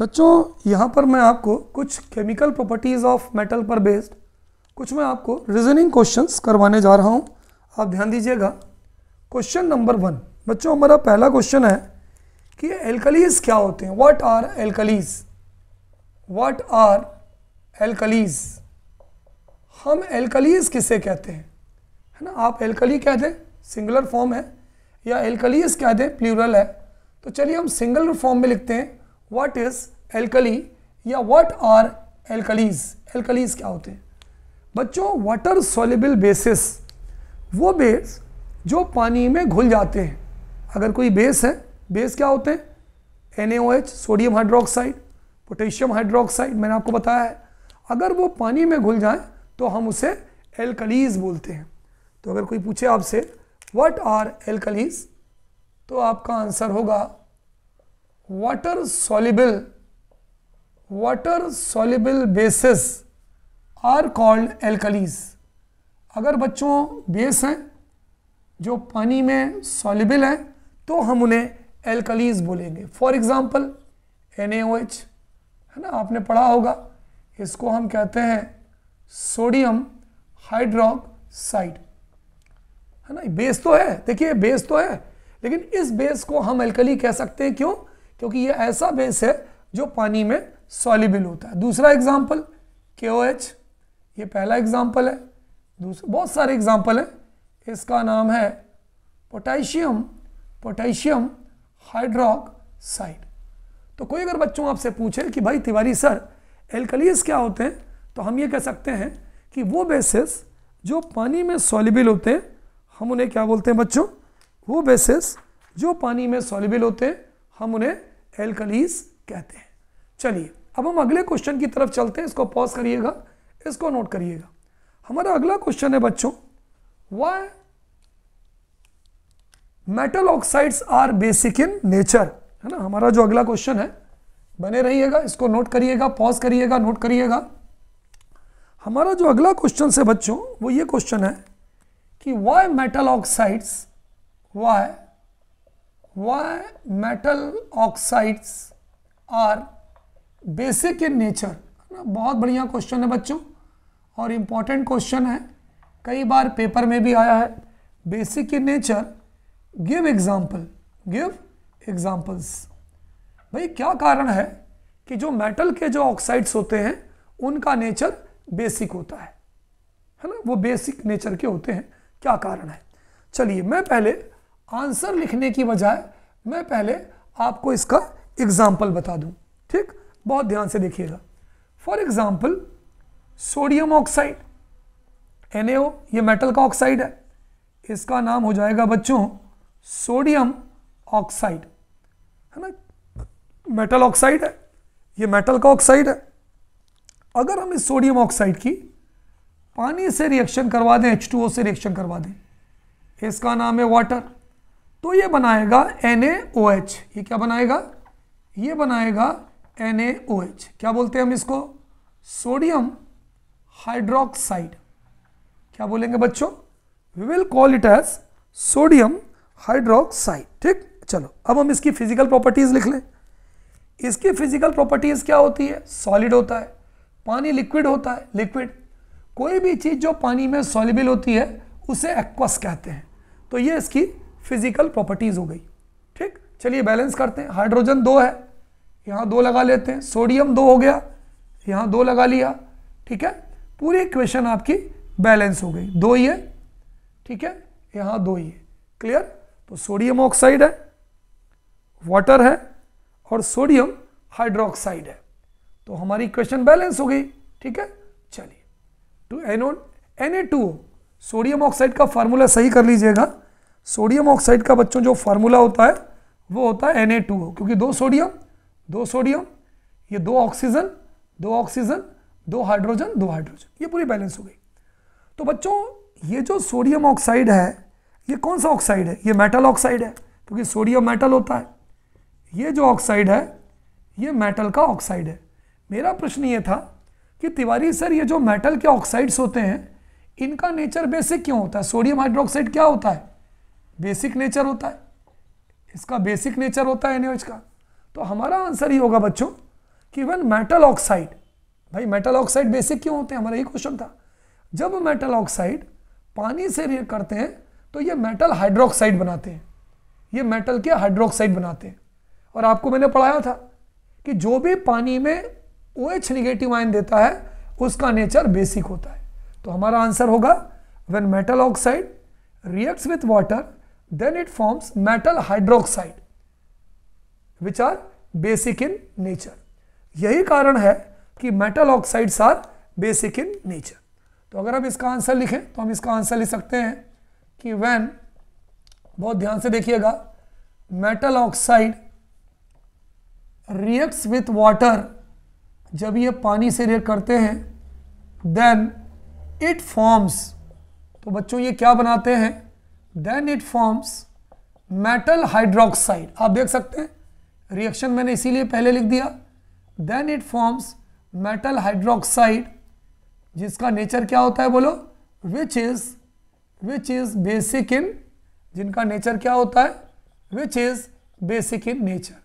बच्चों यहाँ पर मैं आपको कुछ केमिकल प्रॉपर्टीज़ ऑफ मेटल पर बेस्ड कुछ मैं आपको रीजनिंग क्वेश्चंस करवाने जा रहा हूँ आप ध्यान दीजिएगा क्वेश्चन नंबर वन बच्चों हमारा पहला क्वेश्चन है कि एल्कलीज क्या होते हैं what are alkalis what are alkalis हम एल्कलीज किसे कहते हैं है ना आप एल्कली कह दें सिंगुलर फॉर्म है या एल्कलीज कह दें प्लूरल है तो चलिए हम सिंगुलर फॉर्म में लिखते हैं वाट इज़ एल्कली या व्हाट आर एल्कलीज एल्कलीज क्या होते हैं बच्चों वाटर सोलेबल बेसिस वो बेस जो पानी में घुल जाते हैं अगर कोई बेस है बेस क्या होते हैं एन सोडियम हाइड्रोक्साइड पोटेशियम हाइड्रोक्साइड मैंने आपको बताया है अगर वो पानी में घुल जाए तो हम उसे एल्कलीज बोलते हैं तो अगर कोई पूछे आपसे व्हाट आर एल्कलीज तो आपका आंसर होगा water soluble water soluble bases are called alkalis अगर बच्चों बेस हैं जो पानी में सॉलिबल हैं तो हम उन्हें एल्कलीज बोलेंगे फॉर एग्ज़ाम्पल एन है ना आपने पढ़ा होगा इसको हम कहते हैं सोडियम हाइड्रोक्साइड है ना बेस तो है देखिए बेस तो है लेकिन इस बेस को हम एल्कली कह सकते हैं क्यों क्योंकि ये ऐसा बेस है जो पानी में सॉलिबल होता है दूसरा एग्जाम्पल के ओ एच ये पहला एग्जाम्पल है दूसरा बहुत सारे एग्जाम्पल है इसका नाम है पोटेशियम पोटेशियम हाइड्रोक्साइड तो कोई अगर बच्चों आपसे पूछे कि भाई तिवारी सर एल्कलीस क्या होते हैं तो हम ये कह सकते हैं कि वो बेसिस जो पानी में सॉलिबल होते हैं हम उन्हें क्या बोलते हैं बच्चों वो बेसिस जो पानी में सॉलिबल होते हैं हम उन्हें एल्कलीस कहते हैं चलिए अब हम अगले क्वेश्चन की तरफ चलते हैं इसको पॉज करिएगा इसको नोट करिएगा हमारा अगला क्वेश्चन है बच्चों why metal oxides are basic in nature है ना हमारा जो अगला क्वेश्चन है बने रहिएगा इसको नोट करिएगा पॉज करिएगा नोट करिएगा हमारा जो अगला क्वेश्चन है बच्चों वो ये क्वेश्चन है कि why metal oxides why why metal oxides are basic in nature बहुत बढ़िया क्वेश्चन है बच्चों और इम्पॉर्टेंट क्वेश्चन है कई बार पेपर में भी आया है basic in nature give example give examples भाई क्या कारण है कि जो मेटल के जो ऑक्साइड्स होते हैं उनका नेचर बेसिक होता है है ना वो बेसिक नेचर के होते हैं क्या कारण है चलिए मैं पहले आंसर लिखने की बजाय मैं पहले आपको इसका एग्जाम्पल बता दूं ठीक बहुत ध्यान से देखिएगा फॉर एग्जाम्पल सोडियम ऑक्साइड एन ये मेटल का ऑक्साइड है इसका नाम हो जाएगा बच्चों सोडियम ऑक्साइड है ना मेटल ऑक्साइड है ये मेटल का ऑक्साइड है अगर हम इस सोडियम ऑक्साइड की पानी से रिएक्शन करवा दें H2O से रिएक्शन करवा दें इसका नाम है वाटर तो ये बनाएगा NaOH ये क्या बनाएगा ये बनाएगा एन क्या बोलते हैं हम इसको सोडियम हाइड्रोक्साइड क्या बोलेंगे बच्चों we will call it as sodium hydroxide ठीक चलो अब हम इसकी फिजिकल प्रॉपर्टीज लिख लें इसकी फिजिकल प्रॉपर्टीज क्या होती है सॉलिड होता है पानी लिक्विड होता है लिक्विड कोई भी चीज़ जो पानी में सॉलिबल होती है उसे एक्वस कहते हैं तो ये इसकी फिजिकल प्रॉपर्टीज हो गई ठीक चलिए बैलेंस करते हैं हाइड्रोजन दो है यहाँ दो लगा लेते हैं सोडियम दो हो गया यहाँ दो लगा लिया ठीक है पूरी इक्वेशन आपकी बैलेंस हो गई दो ये ठीक है यहाँ दो ये क्लियर तो सोडियम ऑक्साइड है वाटर है और सोडियम हाइड्रोक्साइड है तो हमारी इक्वेशन बैलेंस हो गई ठीक है चलिए टू एनोन N A two sodium oxide का फार्मूला सही कर लीजिएगा सोडियम ऑक्साइड का बच्चों जो फार्मूला होता है वो होता है एन ए टू क्योंकि दो सोडियम दो सोडियम ये दो ऑक्सीजन दो ऑक्सीजन दो हाइड्रोजन दो हाइड्रोजन ये पूरी बैलेंस हो गई तो बच्चों ये जो सोडियम ऑक्साइड है ये कौन सा ऑक्साइड है ये मेटल ऑक्साइड है क्योंकि सोडियम मेटल होता है ये जो ऑक्साइड है ये मेटल का ऑक्साइड है मेरा प्रश्न ये था कि तिवारी सर ये जो मेटल के ऑक्साइड्स होते हैं इनका नेचर बेसिक क्यों होता है सोडियम हाइड्रोक्साइड क्या होता है बेसिक नेचर होता है इसका बेसिक नेचर होता है एन का तो हमारा आंसर ही होगा बच्चों कि वन मेटल ऑक्साइड भाई मेटल ऑक्साइड बेसिक क्यों होते हैं हमारा ये क्वेश्चन था जब मेटल ऑक्साइड पानी से रिएक्ट करते हैं तो ये मेटल हाइड्रोक्साइड बनाते हैं ये मेटल के हाइड्रोक्साइड बनाते हैं और आपको मैंने पढ़ाया था कि जो भी पानी में ओ एच निगेटिव आयन देता है उसका नेचर बेसिक होता है तो हमारा आंसर होगा when metal oxide reacts with water then it forms metal hydroxide which are basic in nature यही कारण है कि metal oxides are basic in nature तो अगर हम इसका आंसर लिखें तो हम इसका आंसर लिख सकते हैं कि वैन बहुत ध्यान से देखिएगा metal oxide reacts with water जब ये पानी से रिएक्ट करते हैं देन इट फॉर्म्स तो बच्चों ये क्या बनाते हैं then it forms metal hydroxide आप देख सकते हैं रिएक्शन मैंने इसीलिए पहले लिख दिया then it forms metal hydroxide जिसका नेचर क्या होता है बोलो which is which is basic in जिनका नेचर क्या होता है which is basic in nature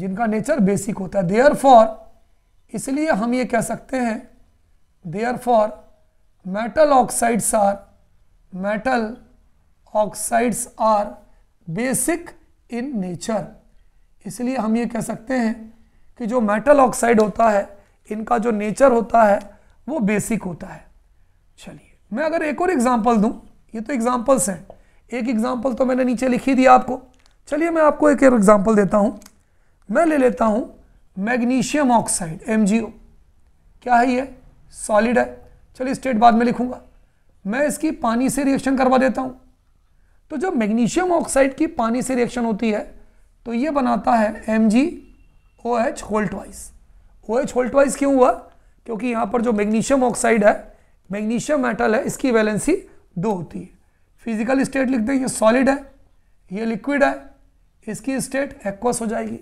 जिनका नेचर बेसिक होता है देयर फॉर इसलिए हम ये कह सकते हैं therefore metal oxides are metal oxides are basic in nature इसलिए हम ये कह सकते हैं कि जो मेटल ऑक्साइड होता है इनका जो नेचर होता है वो बेसिक होता है चलिए मैं अगर एक और एग्जाम्पल दूँ ये तो एग्जाम्पल्स हैं एक एग्जाम्पल तो मैंने नीचे लिखी दिया आपको चलिए मैं आपको एक और एग्जाम्पल देता हूँ मैं ले लेता हूँ मैग्नीशियम ऑक्साइड एम क्या है ये सॉलिड है चलिए स्टेट बाद में लिखूंगा मैं इसकी पानी से रिएक्शन करवा देता हूँ तो जब मैग्नीशियम ऑक्साइड की पानी से रिएक्शन होती है तो ये बनाता है M G O H whole O H whole क्यों हुआ क्योंकि यहाँ पर जो मैग्नीशियम ऑक्साइड है मैग्नीशियम मेटल है इसकी वैलेंसी दो होती है फिजिकल स्टेट लिखते हैं ये सॉलिड है ये लिक्विड है इसकी स्टेट एक्वस हो जाएगी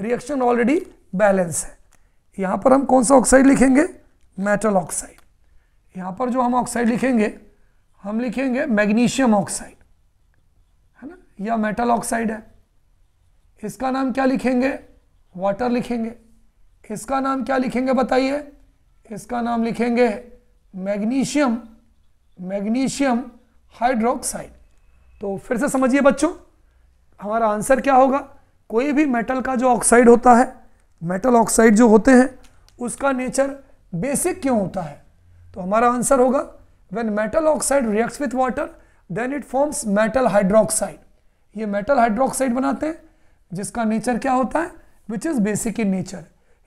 रिएक्शन ऑलरेडी बैलेंस है यहाँ पर हम कौन सा ऑक्साइड लिखेंगे मेटल ऑक्साइड यहाँ पर जो हम ऑक्साइड लिखेंगे हम लिखेंगे मैग्नीशियम ऑक्साइड है ना या मेटल ऑक्साइड है इसका नाम क्या लिखेंगे वाटर लिखेंगे इसका नाम क्या लिखेंगे बताइए इसका नाम लिखेंगे मैग्नीशियम मैग्नीशियम हाइड्रोक्साइड तो फिर से समझिए बच्चों हमारा आंसर क्या होगा कोई भी मेटल का जो ऑक्साइड होता है मेटल ऑक्साइड जो होते हैं उसका नेचर बेसिक क्यों होता है तो हमारा आंसर होगा when metal oxide reacts with water then it forms metal hydroxide ये मेटल हाइड्रोक्साइड बनाते हैं जिसका नेचर क्या होता है which is basic in nature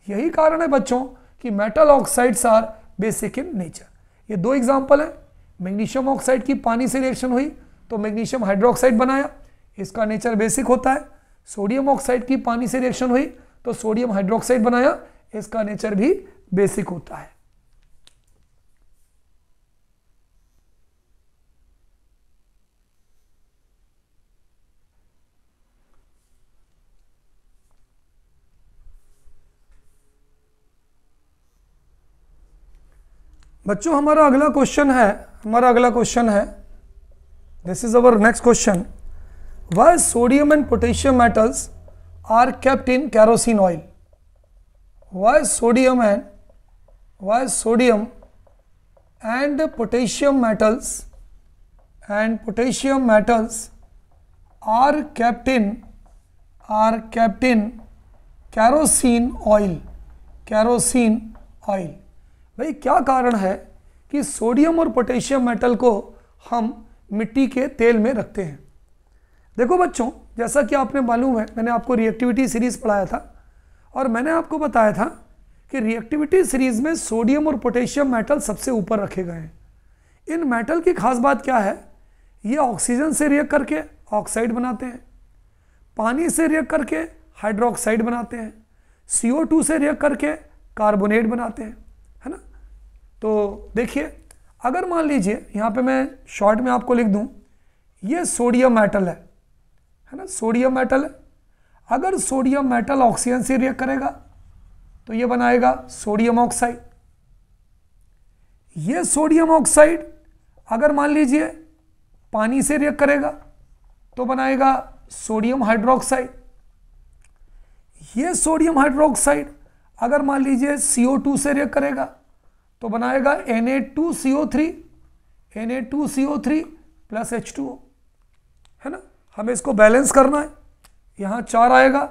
यही कारण है बच्चों कि metal oxides are basic in nature ये दो एग्जाम्पल है मैग्नीशियम ऑक्साइड की पानी से रिएक्शन हुई तो मैग्नीशियम हाइड्रोक्साइड बनाया इसका नेचर बेसिक होता है सोडियम ऑक्साइड की पानी से रिएक्शन हुई तो सोडियम हाइड्रोक्साइड बनाया इसका नेचर भी बेसिक होता है बच्चों हमारा अगला क्वेश्चन है हमारा अगला क्वेश्चन है this is our next question why sodium and potassium metals are kept in kerosene oil why sodium and why sodium and potassium metals and potassium metals are kept in in are kept in in kerosene oil kerosene oil भाई क्या कारण है कि sodium और potassium metal को हम मिट्टी के तेल में रखते हैं देखो बच्चों जैसा कि आपने मालूम है मैंने आपको रिएक्टिविटी सीरीज़ पढ़ाया था और मैंने आपको बताया था कि रिएक्टिविटी सीरीज़ में सोडियम और पोटेशियम मेटल सबसे ऊपर रखे गए हैं इन मेटल की खास बात क्या है ये ऑक्सीजन से रिएक्ट करके ऑक्साइड बनाते हैं पानी से रिएक्ट करके हाइड्रोक्साइड बनाते हैं सी से रिएक्ट करके कार्बोनेट बनाते हैं तो देखिए अगर मान लीजिए यहाँ पे मैं शॉर्ट में आपको लिख दूँ ये सोडियम मेटल है है ना सोडियम मेटल है अगर सोडियम मेटल ऑक्सीजन से रिएक्ट करेगा तो ये बनाएगा सोडियम ऑक्साइड ये सोडियम ऑक्साइड अगर मान लीजिए पानी से रिएक्ट करेगा तो बनाएगा सोडियम हाइड्रोक्साइड ये सोडियम हाइड्रोक्साइड अगर मान लीजिए CO2 से रिएक्ट करेगा तो बनाएगा N A two C O three N A two C O three plus H two O है ना हमें इसको बैलेंस करना है यहाँ चार आएगा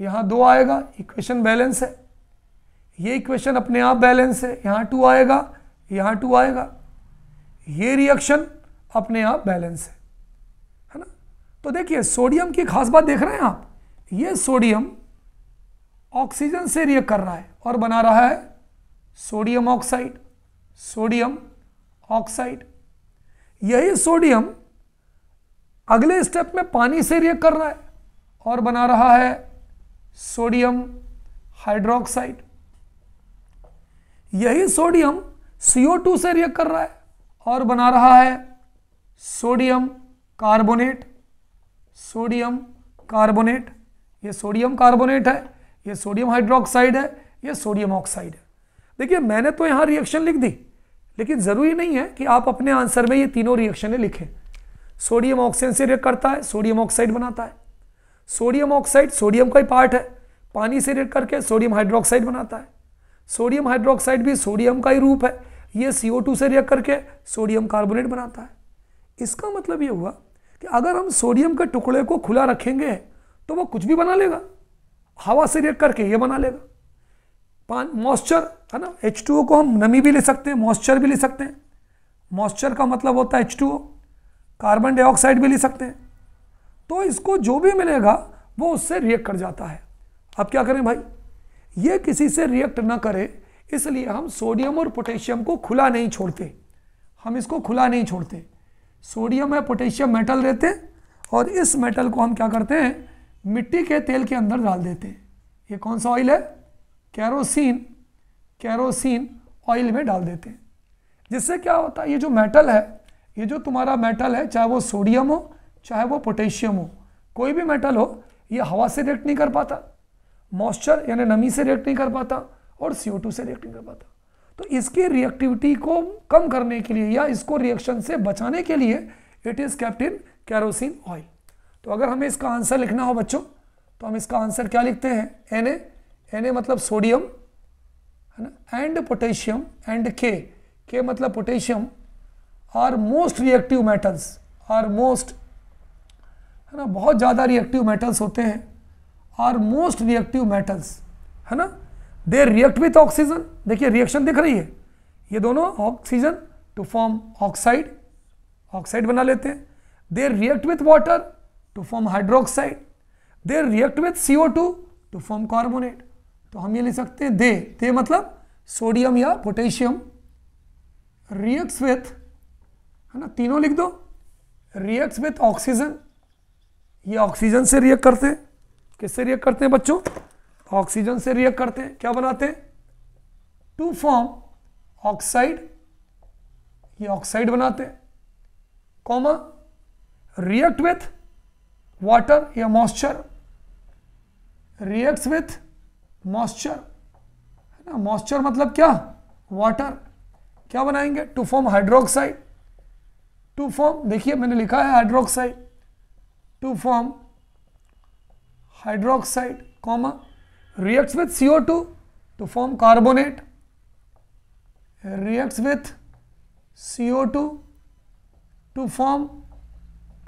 यहाँ दो आएगा इक्वेशन बैलेंस है ये इक्वेशन अपने आप बैलेंस है यहाँ टू आएगा यहाँ टू आएगा ये रिएक्शन अपने आप बैलेंस है है ना तो देखिए सोडियम की खास बात देख रहे हैं आप ये सोडियम ऑक्सीजन से रिएक्ट कर रहा है और बना रहा है सोडियम ऑक्साइड सोडियम ऑक्साइड यही सोडियम अगले स्टेप में पानी से रिएक्ट कर रहा है और बना रहा है सोडियम हाइड्रोक्साइड यही सोडियम CO2 से रिएक्ट कर रहा है और बना रहा है सोडियम कार्बोनेट सोडियम कार्बोनेट ये सोडियम कार्बोनेट है ये सोडियम हाइड्रोक्साइड है ये सोडियम ऑक्साइड है देखिए मैंने तो यहाँ रिएक्शन लिख दी लेकिन ज़रूरी नहीं है कि आप अपने आंसर में ये तीनों रिएक्शनें लिखें सोडियम ऑक्सीजन से रिएक्ट करता है सोडियम ऑक्साइड बनाता है सोडियम ऑक्साइड सोडियम का ही पार्ट है पानी से रिएक्ट करके सोडियम हाइड्रोक्साइड बनाता है सोडियम हाइड्रोक्साइड भी सोडियम का ही रूप है ये टू से रिएक्ट करके सोडियम कार्बोनेट बनाता है इसका मतलब ये हुआ कि अगर हम सोडियम के टुकड़े को खुला रखेंगे तो वो कुछ भी बना लेगा हवा से रिएक्ट करके ये बना लेगा पान मॉइस्चर है ना एच टू ओ को हम नमी भी ले सकते हैं मॉइस्चर भी ले सकते हैं मॉइस्चर का मतलब होता है H two O carbon dioxide भी ले सकते हैं तो इसको जो भी मिलेगा वो उससे रिएक्ट कर जाता है अब क्या करें भाई ये किसी से रिएक्ट ना करे इसलिए हम सोडियम और पोटेशियम को खुला नहीं छोड़ते हम इसको खुला नहीं छोड़ते सोडियम या पोटेशियम मेटल रहते और इस मेटल को हम क्या करते हैं मिट्टी के तेल के अंदर डाल देते हैं ये कौन सा ऑयल है कैरोसिन कैरोसिन ऑयल में डाल देते हैं जिससे क्या होता है ये जो मेटल है ये जो तुम्हारा मेटल है चाहे वो सोडियम हो चाहे वो पोटेशियम हो कोई भी मेटल हो ये हवा से रिएक्ट नहीं कर पाता मॉइस्चर यानी नमी से रिएक्ट नहीं कर पाता और CO2 से रिएक्ट नहीं कर पाता तो इसकी रिएक्टिविटी को कम करने के लिए या इसको रिएक्शन से बचाने के लिए it is kept in kerosene oil तो अगर हमें इसका आंसर लिखना हो बच्चों तो हम इसका आंसर क्या लिखते हैं एन ए एन ए मतलब सोडियम है ना and potassium and K K मतलब potassium are most reactive metals are most है ना बहुत ज़्यादा रिएक्टिव मेटल्स होते हैं आर मोस्ट रिएक्टिव मेटल्स है ना दे रिएक्ट विथ ऑक्सीजन देखिए रिएक्शन दिख रही है ये दोनों oxygen to form oxide oxide बना लेते हैं they react with water to form hydroxide they react with C O two to form carbonate तो हम ये ले सकते हैं दे दे मतलब सोडियम या पोटेशियम रिएक्ट्स विथ है ना तीनों लिख दो रिएक्ट्स विथ ऑक्सीजन ये ऑक्सीजन से रिएक्ट करते हैं किससे रिएक्ट करते हैं बच्चों ऑक्सीजन से रिएक्ट करते हैं क्या बनाते हैं टू फॉर्म ऑक्साइड ये ऑक्साइड बनाते हैं कॉमा रिएक्ट विथ वाटर या मॉइस्चर रिएक्ट्स विथ मॉइस्चर है ना मॉइस्चर मतलब क्या वाटर क्या बनाएंगे to form hydroxide to form देखिए मैंने लिखा है hydroxide to form hydroxide comma reacts with CO two to form carbonate with CO two to form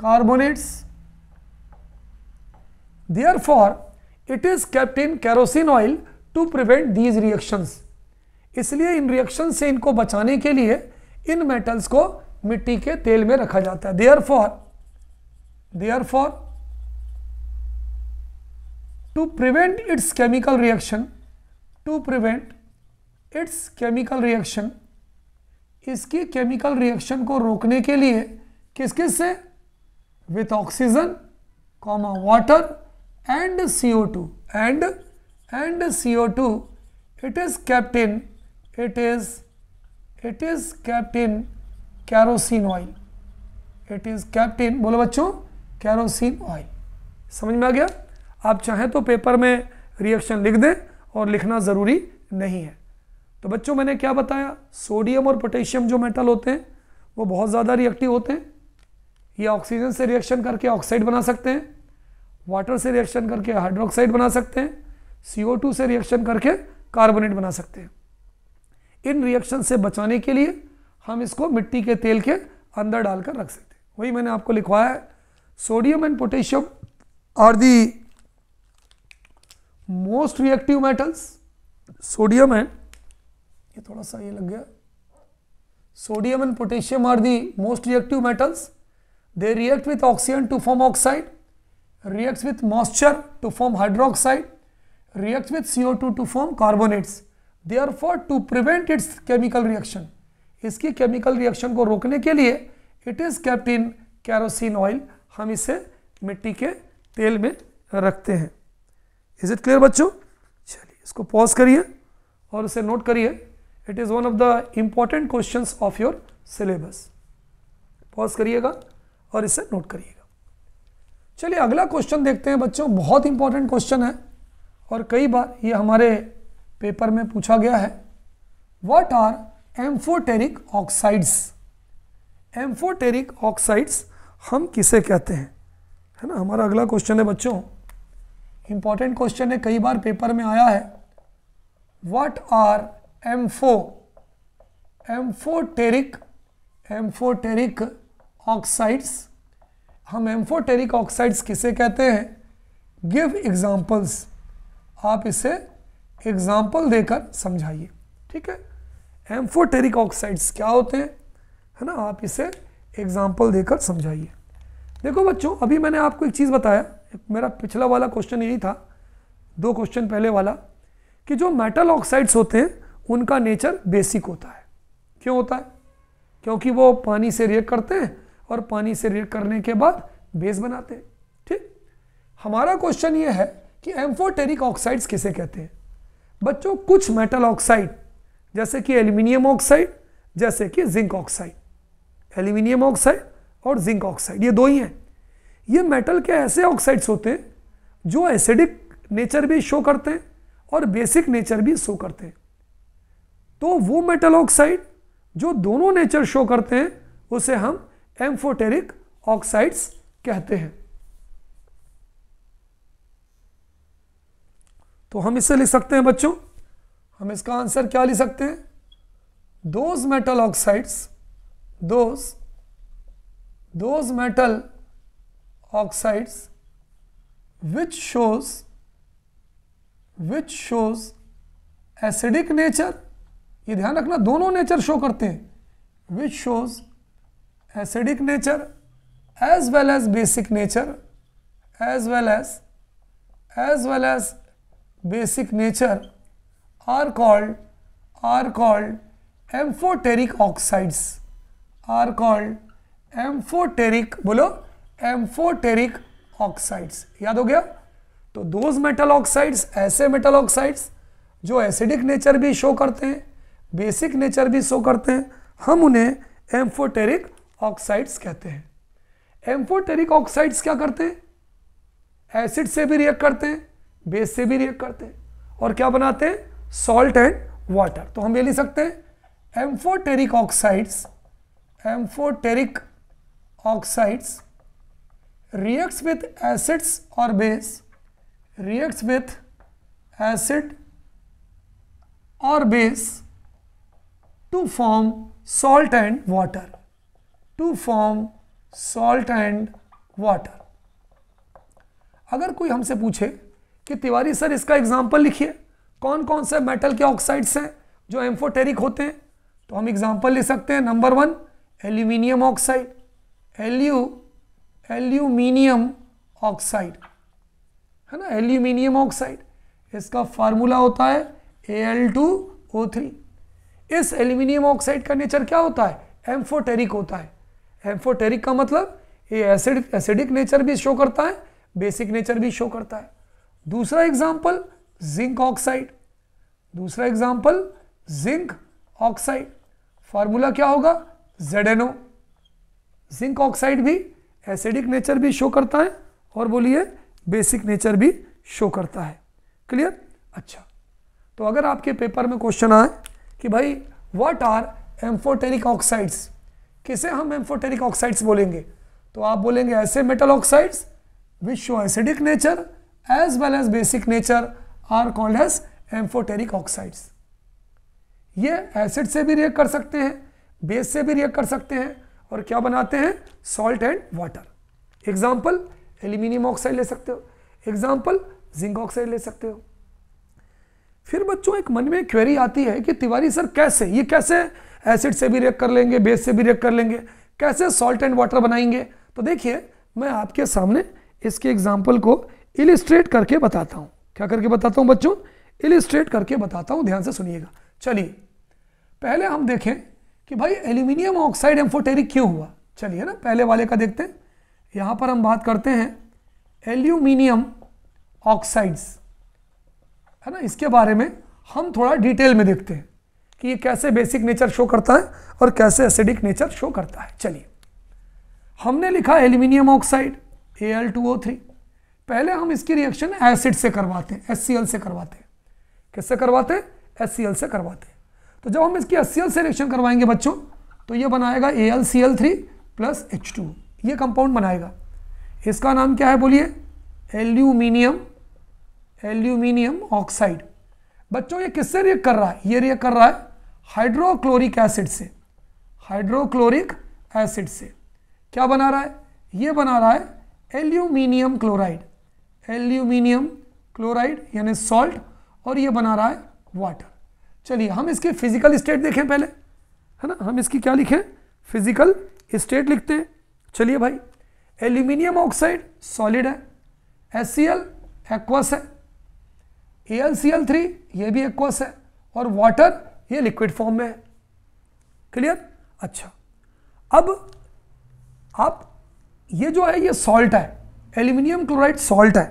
carbonates therefore it is kept in kerosene oil to prevent these reactions इसलिए इन reaction से इनको बचाने के लिए इन metals को मिट्टी के तेल में रखा जाता है therefore therefore to prevent its chemical reaction to prevent its chemical reaction इसकी केमिकल रिएक्शन को रोकने के लिए किस किस से with oxygen comma water and CO2 and and CO2 it is kept in it is it is kept in kerosene oil it is kept in बोलो बच्चों कैरोसिन ऑयल समझ में आ गया आप चाहें तो पेपर में रिएक्शन लिख दें और लिखना ज़रूरी नहीं है तो बच्चों मैंने क्या बताया सोडियम और पोटेशियम जो मेटल होते हैं वो बहुत ज़्यादा रिएक्टिव होते हैं ये ऑक्सीजन से रिएक्शन करके ऑक्साइड बना सकते हैं वाटर से रिएक्शन करके हाइड्रोक्साइड बना सकते हैं CO2 से रिएक्शन करके कार्बोनेट बना सकते हैं इन रिएक्शन से बचाने के लिए हम इसको मिट्टी के तेल के अंदर डालकर रख सकते हैं वही मैंने आपको लिखवाया है sodium and potassium are the most reactive metals sodium है ये थोड़ा सा ये लग गया sodium and potassium are the most reactive metals they react with oxygen to form oxide reacts with moisture to form hydroxide, reacts with CO2 to form carbonates. Therefore, to prevent its chemical reaction, iski chemical reaction ko rokne ke liye it is kept in kerosene oil. hum ise mitti ke tel mein rakhte hain is it clear bachcho chaliye isko pause kariye aur use note kariye it is one of the important questions of your syllabus pause kariyega aur ise note kariyega चलिए अगला question देखते हैं बच्चों बहुत important question है और कई बार ये हमारे पेपर में पूछा गया है what are amphoteric oxides amphoteric oxides हम किसे कहते हैं है ना हमारा अगला क्वेश्चन है बच्चों इंपॉर्टेंट क्वेश्चन है कई बार पेपर में आया है what are ampho amphoteric amphoteric oxides हम एम्फोटेरिक ऑक्साइड्स किसे कहते हैं गिव एग्जाम्पल्स आप इसे एग्जाम्पल देकर समझाइए ठीक है एम्फोटेरिक ऑक्साइड्स क्या होते हैं है ना आप इसे एग्जाम्पल देकर समझाइए देखो बच्चों अभी मैंने आपको एक चीज़ बताया मेरा पिछला वाला क्वेश्चन यही था दो क्वेश्चन पहले वाला कि जो मेटल ऑक्साइड्स होते हैं उनका नेचर बेसिक होता है क्यों होता है क्योंकि वो पानी से रिएक्ट करते हैं और पानी से रिएक्ट करने के बाद बेस बनाते हैं ठीक हमारा क्वेश्चन ये है कि एम्फोटेरिक ऑक्साइड्स किसे कहते हैं बच्चों कुछ मेटल ऑक्साइड जैसे कि एल्यूमिनियम ऑक्साइड जैसे कि जिंक ऑक्साइड एल्यूमिनियम ऑक्साइड और जिंक ऑक्साइड ये दो ही हैं ये मेटल के ऐसे ऑक्साइड्स होते हैं जो एसिडिक नेचर भी शो करते हैं और बेसिक नेचर भी शो करते हैं तो वो मेटल ऑक्साइड जो दोनों नेचर शो करते हैं उसे हम एम्फोटेरिक ऑक्साइड्स कहते हैं तो हम इसे लिख सकते हैं बच्चों हम इसका आंसर क्या लिख सकते हैं those metal oxides those those metal oxides which shows which shows acidic nature ये ध्यान रखना दोनों नेचर शो करते हैं which shows acidic nature as well as basic nature as well as as well as basic nature are called are called amphoteric oxides are called amphoteric बोलो amphoteric oxides याद हो गया तो दोज मेटल ऑक्साइड्स ऐसे metal oxides जो acidic nature भी show करते हैं बेसिक नेचर भी शो करते हैं हम उन्हें एम्फोटेरिक ऑक्साइड्स कहते हैं एम्फोटेरिक ऑक्साइड्स क्या करते हैं एसिड से भी रिएक्ट करते हैं बेस से भी रिएक्ट करते हैं और क्या बनाते हैं सॉल्ट एंड वाटर तो हम ये लिख सकते हैं amphoteric oxides amphoteric oxides reacts with acids और बेस रिएक्ट्स विथ एसिड और base to form salt and water to form salt and water. अगर कोई हमसे पूछे कि तिवारी सर इसका एग्जाम्पल लिखिए कौन कौन से मेटल के ऑक्साइड्स हैं जो एम्फोटेरिक होते हैं तो हम एग्जाम्पल ले सकते हैं number one aluminium oxide alu aluminium oxide है ना एल्यूमिनियम ऑक्साइड इसका फार्मूला होता है A L two O three इस एल्यूमिनियम ऑक्साइड का नेचर क्या होता है एम्फोटेरिक होता है एम्फोटेरिक का मतलब ये एसिड एसिडिक नेचर भी शो करता है बेसिक नेचर भी शो करता है दूसरा एग्जाम्पल जिंक ऑक्साइड दूसरा एग्जाम्पल जिंक ऑक्साइड फार्मूला क्या होगा जेडेनो जिंक ऑक्साइड भी एसिडिक नेचर भी शो करता है और बोलिए बेसिक नेचर भी शो करता है क्लियर अच्छा तो अगर आपके पेपर में क्वेश्चन आए कि भाई व्हाट आर एम्फोटेरिक ऑक्साइड्स किसे हम एम्फोटेरिक ऑक्साइड्स बोलेंगे तो आप बोलेंगे ऐसे metal oxides which show acidic nature as well as basic nature are called as amphoteric oxides ये एसिड से भी रिएक्ट कर सकते हैं बेस से भी रिएक्ट कर सकते हैं और क्या बनाते हैं salt and water example aluminium oxide ले सकते हो एग्जाम्पल जिंक ऑक्साइड ले सकते हो फिर बच्चों एक मन में क्वेरी आती है कि तिवारी सर कैसे ये कैसे एसिड से भी रिएक्ट कर लेंगे बेस से भी रिएक्ट कर लेंगे कैसे सॉल्ट एंड वाटर बनाएंगे तो देखिए मैं आपके सामने इसके एग्जाम्पल को इलिस्ट्रेट करके बताता हूँ क्या करके बताता हूँ बच्चों इलिस्ट्रेट करके बताता हूँ ध्यान से सुनिएगा चलिए पहले हम देखें कि भाई एल्यूमिनियम ऑक्साइड एम्फोटेरिक क्यों हुआ चलिए ना पहले वाले का देखते हैं यहाँ पर हम बात करते हैं एल्यूमिनियम ऑक्साइड्स है ना इसके बारे में हम थोड़ा डिटेल में देखते हैं कि ये कैसे बेसिक नेचर शो करता है और कैसे एसिडिक नेचर शो करता है चलिए हमने लिखा एल्यूमिनियम ऑक्साइड ए पहले हम इसकी रिएक्शन एसिड से करवाते हैं एस से करवाते हैं किससे करवाते हैं एस से करवाते हैं तो जब हम इसकी एस से रिएक्शन करवाएंगे बच्चों तो ये बनाएगा A L C L three plus H two ये कंपाउंड बनाएगा इसका नाम क्या है बोलिए एल्यूमिनियम एल्यूमिनियम ऑक्साइड बच्चों ये किससे रिएक्ट कर रहा है ये रिएक्ट कर रहा है हाइड्रोक्लोरिक एसिड से हाइड्रोक्लोरिक एसिड से क्या बना रहा है ये बना रहा है एल्यूमिनियम क्लोराइड एल्यूमिनियम क्लोराइड यानी सॉल्ट और ये बना रहा है वाटर चलिए हम इसके फिजिकल स्टेट देखें पहले है ना हम इसकी क्या लिखें फिजिकल स्टेट लिखते हैं चलिए भाई एल्यूमिनियम ऑक्साइड सॉलिड है एस सी एल एक्वस है A L C L three ये भी एक्वस है और वाटर ये लिक्विड फॉर्म में है क्लियर अच्छा अब आप ये जो है ये सॉल्ट है एल्यूमिनियम क्लोराइड सॉल्ट है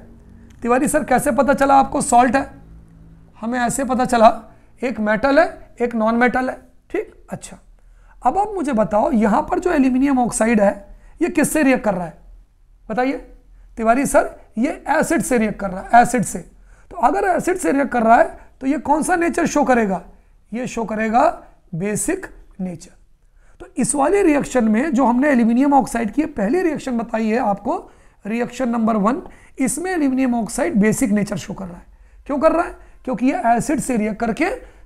तिवारी सर कैसे पता चला आपको सॉल्ट है हमें ऐसे पता चला एक मेटल है एक नॉन मेटल है ठीक अच्छा अब आप मुझे बताओ यहां पर जो एल्यूमिनियम ऑक्साइड है ये किससे रिएक्ट कर रहा है बताइए तिवारी सर ये एसिड से रिएक्ट कर रहा है एसिड से तो अगर एसिड से रिएक्ट कर रहा है तो ये कौन सा नेचर शो करेगा ये शो करेगा बेसिक नेचर तो इस वाले रिएक्शन में जो हमने एल्यूमिनियम ऑक्साइड की पहली रिएक्शन बताई है आपको रिएक्शन नंबर वन इसमें aluminium oxide basic nature show कर रहा है क्यों कर रहा है क्योंकि ये एसिड से रिएक्ट करके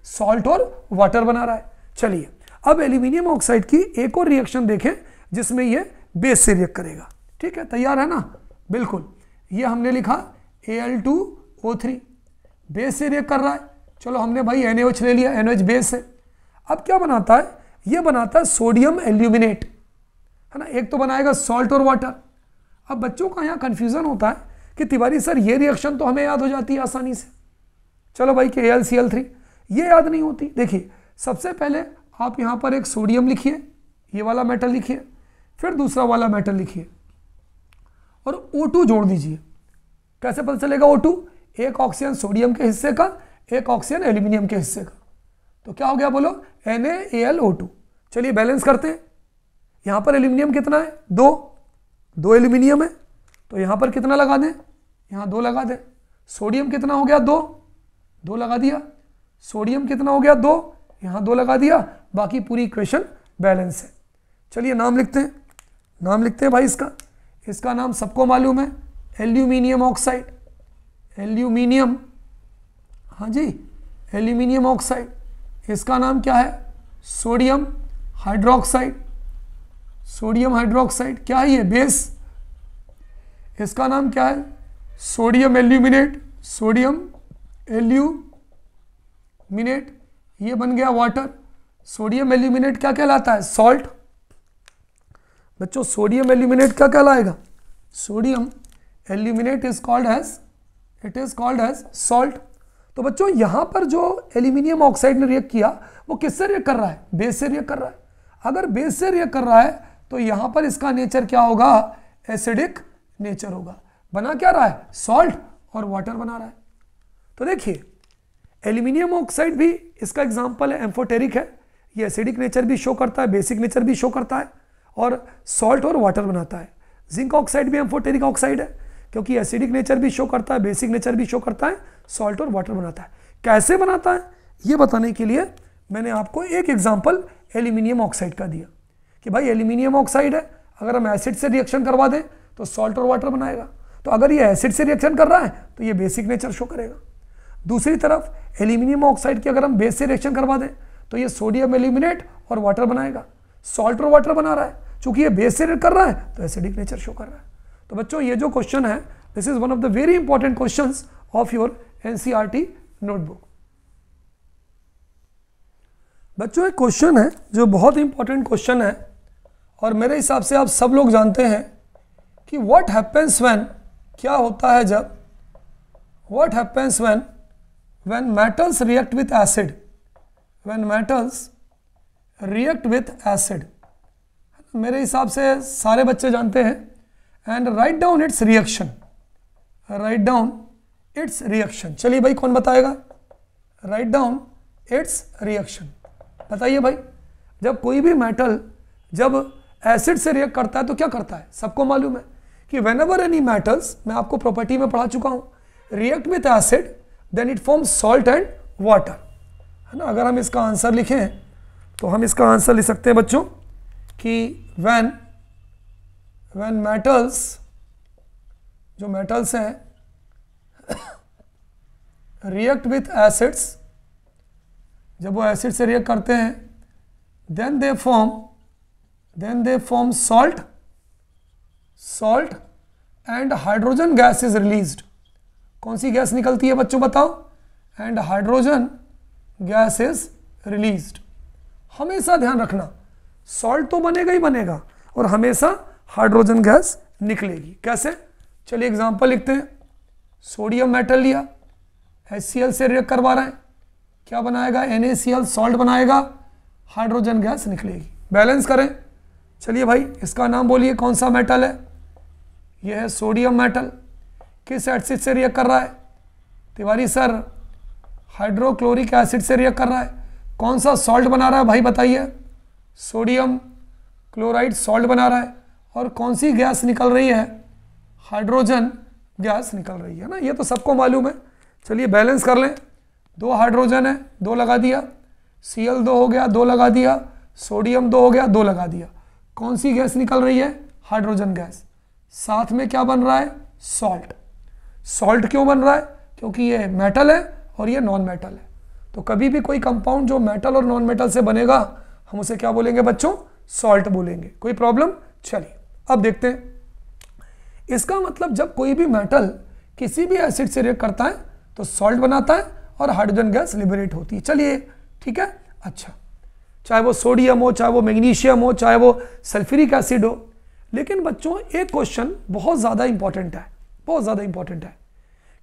सॉल्ट और वाटर बना रहा है चलिए अब एल्यूमिनियम ऑक्साइड की एक और रिएक्शन देखें जिसमें ये बेस से रिएक्ट करेगा ठीक है तैयार है ना बिल्कुल ये हमने लिखा A L two O three base से रिएक्ट कर रहा है चलो हमने भाई एन ले लिया एन बेस है अब क्या बनाता है ये बनाता है सोडियम एल्यूमिनेट है ना एक तो बनाएगा सॉल्ट और वाटर अब बच्चों का यहाँ कन्फ्यूज़न होता है कि तिवारी सर ये रिएक्शन तो हमें याद हो जाती है आसानी से चलो भाई के एल सी एल थ्री ये याद नहीं होती देखिए सबसे पहले आप यहाँ पर एक सोडियम लिखिए ये वाला मेटल लिखिए फिर दूसरा वाला मेटल लिखिए और O2 जोड़ दीजिए कैसे पता चलेगा O2 एक ऑक्सीजन सोडियम के हिस्से का एक ऑक्सीजन एल्यूमिनियम के हिस्से का तो क्या हो गया बोलो एन ए चलिए बैलेंस करते हैं यहाँ पर एल्यूमिनियम कितना है दो दो एल्यूमिनियम है तो यहाँ पर कितना लगा दें यहाँ दो लगा दें सोडियम कितना हो गया दो दो लगा दिया सोडियम कितना हो गया दो यहाँ दो लगा दिया बाकी पूरी इक्वेशन बैलेंस है चलिए नाम लिखते हैं नाम लिखते हैं भाई इसका इसका नाम सबको मालूम है एल्यूमिनियम ऑक्साइड एल्यूमिनियम हाँ जी एल्यूमिनियम ऑक्साइड इसका नाम क्या है सोडियम हाइड्रोक्साइड सोडियम हाइड्रोक्साइड क्या है ये बेस इसका नाम क्या है सोडियम एल्यूमिनेट सोडियम एल्यूमिनेट ये बन गया वाटर सोडियम एल्यूमिनेट क्या कहलाता है सॉल्ट बच्चों सोडियम एल्यूमिनेट क्या कहलाएगा sodium aluminate is called as it is called as salt तो बच्चों यहां पर जो एल्यूमिनियम ऑक्साइड ने रिएक्ट किया वो किससे रिएक्ट कर रहा है बेस से रिएक्ट कर रहा है अगर बेस से रिएक्ट कर रहा है तो यहां पर इसका नेचर क्या होगा एसिडिक नेचर होगा बना क्या रहा है सॉल्ट और वाटर बना रहा है तो देखिए एल्यूमिनियम ऑक्साइड भी इसका एग्जाम्पल है एम्फोटेरिक है ये एसिडिक नेचर भी शो करता है बेसिक नेचर भी शो करता है और सॉल्ट और वाटर बनाता है जिंक ऑक्साइड भी एम्फोटेरिक ऑक्साइड है क्योंकि एसिडिक नेचर भी शो करता है बेसिक नेचर भी शो करता है सॉल्ट और वाटर बनाता है कैसे बनाता है ये बताने के लिए मैंने आपको एक एग्जाम्पल एल्यूमिनियम ऑक्साइड का दिया कि भाई एल्यूमिनियम ऑक्साइड है अगर हम एसिड से रिएक्शन करवा दें तो सॉल्ट और वाटर बनाएगा तो अगर ये एसिड से रिएक्शन कर रहा है तो ये बेसिक नेचर शो करेगा दूसरी तरफ एल्यूमिनियम ऑक्साइड की अगर हम बेस से रिएक्शन करवा दें तो ये सोडियम एल्यूमिनेट और वाटर बनाएगा सॉल्ट और वाटर बना रहा है चूंकि ये बेस से कर रहा है तो एसिडिक नेचर शो कर रहा है तो बच्चों ये जो क्वेश्चन है this is one of the very important question of your NCERT notebook बच्चों एक क्वेश्चन है जो बहुत इंपॉर्टेंट क्वेश्चन है और मेरे हिसाब से आप सब लोग जानते हैं कि व्हाट हैपेंस व्हेन क्या होता है जब what happens when when metals react with acid when metals react with acid मेरे हिसाब से सारे बच्चे जानते हैं and write down its reaction write down its reaction चलिए भाई कौन बताएगा राइट डाउन इट्स रिएक्शन बताइए भाई जब कोई भी मेटल जब एसिड से रिएक्ट करता है तो क्या करता है सबको मालूम है कि वेन एवर एनी मेटल्स मैं आपको प्रॉपर्टी में पढ़ा चुका हूं react with acid then it form salt and water है ना अगर हम इसका आंसर लिखें तो हम इसका आंसर लिख सकते हैं बच्चों कि वैन वैन मेटल्स जो मेटल्स हैं रिएक्ट विथ एसिड्स जब वो एसिड से रिएक्ट करते हैं then they form then they form salt salt and hydrogen gas is release कौन सी गैस निकलती है बच्चों बताओ and hydrogen gas is release हमेशा ध्यान रखना सॉल्ट तो बनेगा ही बनेगा और हमेशा हाइड्रोजन गैस निकलेगी कैसे चलिए एग्जाम्पल लिखते हैं सोडियम मेटल लिया HCl से रिएक्ट करवा रहे हैं क्या बनाएगा एन सॉल्ट बनाएगा हाइड्रोजन गैस निकलेगी बैलेंस करें चलिए भाई इसका नाम बोलिए कौन सा मेटल है यह है सोडियम मेटल किस एसिड से रिएक्ट कर रहा है तिवारी सर हाइड्रोक्लोरिक एसिड से रिएक्ट कर रहा है कौन सा सॉल्ट बना रहा है भाई बताइए सोडियम क्लोराइड सॉल्ट बना रहा है और कौन सी गैस निकल रही है हाइड्रोजन गैस निकल रही है ना ये तो सबको मालूम है चलिए बैलेंस कर लें दो हाइड्रोजन है दो लगा दिया सी दो हो गया दो लगा दिया सोडियम दो हो गया दो लगा दिया कौन सी गैस निकल रही है हाइड्रोजन गैस साथ में क्या बन रहा है सॉल्ट सॉल्ट क्यों बन रहा है क्योंकि ये मेटल है और ये नॉन मेटल है तो कभी भी कोई कंपाउंड जो मेटल और नॉन मेटल से बनेगा हम उसे क्या बोलेंगे बच्चों सॉल्ट बोलेंगे कोई प्रॉब्लम चलिए अब देखते हैं इसका मतलब जब कोई भी मेटल किसी भी एसिड से रिएक्ट करता है तो सॉल्ट बनाता है और हाइड्रोजन गैस लिबरेट होती है चलिए ठीक है अच्छा चाहे वो सोडियम हो चाहे वो मैग्नीशियम हो चाहे वो सल्फ्यूरिक एसिड हो लेकिन बच्चों एक क्वेश्चन बहुत ज़्यादा इंपॉर्टेंट है बहुत ज़्यादा इंपॉर्टेंट है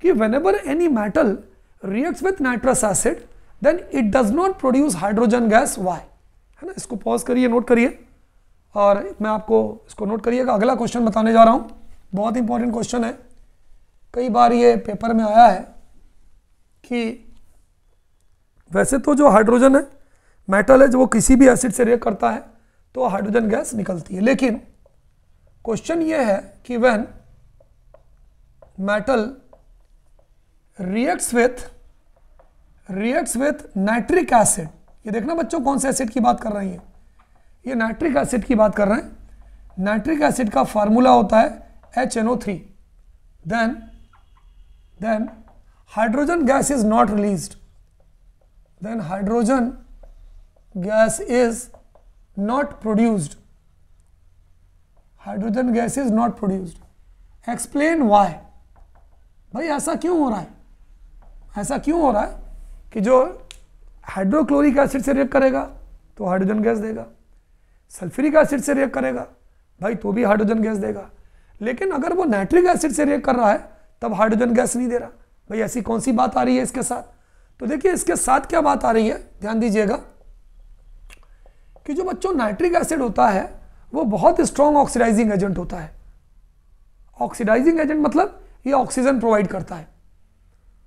कि whenever any metal reacts with nitrous acid then it does not produce hydrogen gas why है ना इसको पॉज करिए नोट करिए और मैं आपको इसको नोट करिएगा अगला क्वेश्चन बताने जा रहा हूँ बहुत इंपॉर्टेंट क्वेश्चन है कई बार ये पेपर में आया है कि वैसे तो जो हाइड्रोजन है मेटल है जो वो किसी भी एसिड से रिएक्ट करता है तो हाइड्रोजन गैस निकलती है लेकिन क्वेश्चन ये है कि when metal reacts with reacts with nitric acid ये देखना बच्चों कौन से एसिड की बात कर रही है ये नाइट्रिक एसिड की बात कर रहे हैं नाइट्रिक एसिड का फार्मूला होता है H N O three then then hydrogen gas is not release then hydrogen gas is not produced hydrogen gas is not produced explain why भाई ऐसा क्यों हो रहा है ऐसा क्यों हो रहा है कि जो हाइड्रोक्लोरिक एसिड से रिएक्ट करेगा तो हाइड्रोजन गैस देगा सल्फ्यूरिक एसिड से रिएक्ट करेगा भाई तो भी हाइड्रोजन गैस देगा लेकिन अगर वो नाइट्रिक एसिड से रिएक्ट कर रहा है तब हाइड्रोजन गैस नहीं दे रहा भाई ऐसी कौन सी बात आ रही है इसके साथ तो देखिए इसके साथ क्या बात आ रही है ध्यान दीजिएगा कि जो बच्चों नाइट्रिक एसिड होता है वो बहुत स्ट्रॉन्ग ऑक्सीडाइजिंग एजेंट होता है ऑक्सीडाइजिंग एजेंट मतलब ये ऑक्सीजन प्रोवाइड करता है